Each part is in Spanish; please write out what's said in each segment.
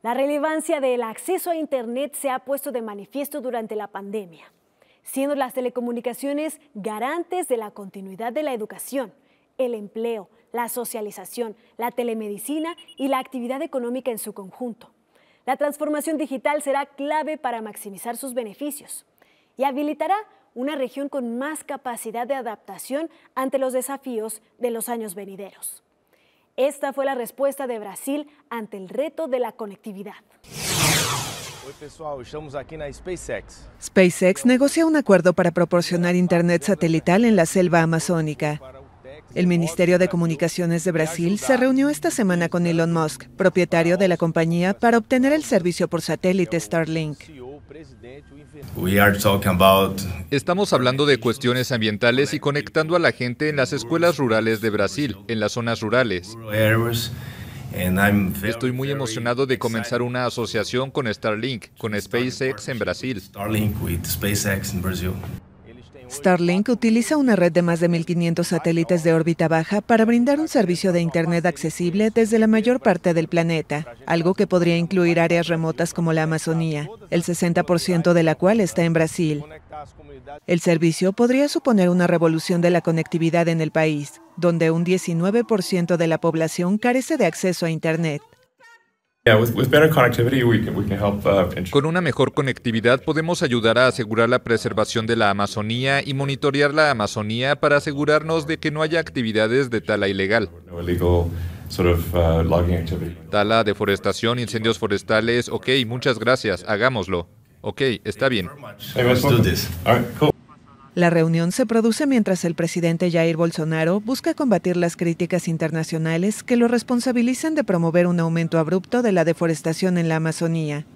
La relevancia del acceso a Internet se ha puesto de manifiesto durante la pandemia, siendo las telecomunicaciones garantes de la continuidad de la educación, el empleo, la socialización, la telemedicina y la actividad económica en su conjunto. La transformación digital será clave para maximizar sus beneficios y habilitará una región con más capacidad de adaptación ante los desafíos de los años venideros. Esta fue la respuesta de Brasil ante el reto de la conectividad. SpaceX. negocia un acuerdo para proporcionar Internet satelital en la selva amazónica. El Ministerio de Comunicaciones de Brasil se reunió esta semana con Elon Musk, propietario de la compañía, para obtener el servicio por satélite Starlink. Estamos hablando de cuestiones ambientales y conectando a la gente en las escuelas rurales de Brasil, en las zonas rurales. Estoy muy emocionado de comenzar una asociación con Starlink, con SpaceX en Brasil. Starlink utiliza una red de más de 1.500 satélites de órbita baja para brindar un servicio de Internet accesible desde la mayor parte del planeta, algo que podría incluir áreas remotas como la Amazonía, el 60% de la cual está en Brasil. El servicio podría suponer una revolución de la conectividad en el país, donde un 19% de la población carece de acceso a Internet. Uh, Con una mejor conectividad podemos ayudar a asegurar la preservación de la Amazonía y monitorear la Amazonía para asegurarnos de que no haya actividades de tala ilegal. Uh, tala, deforestación, incendios forestales, ok, muchas gracias, hagámoslo. Ok, está bien. La reunión se produce mientras el presidente Jair Bolsonaro busca combatir las críticas internacionales que lo responsabilizan de promover un aumento abrupto de la deforestación en la Amazonía.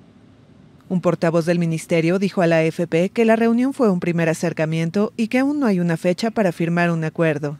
Un portavoz del ministerio dijo a la AFP que la reunión fue un primer acercamiento y que aún no hay una fecha para firmar un acuerdo.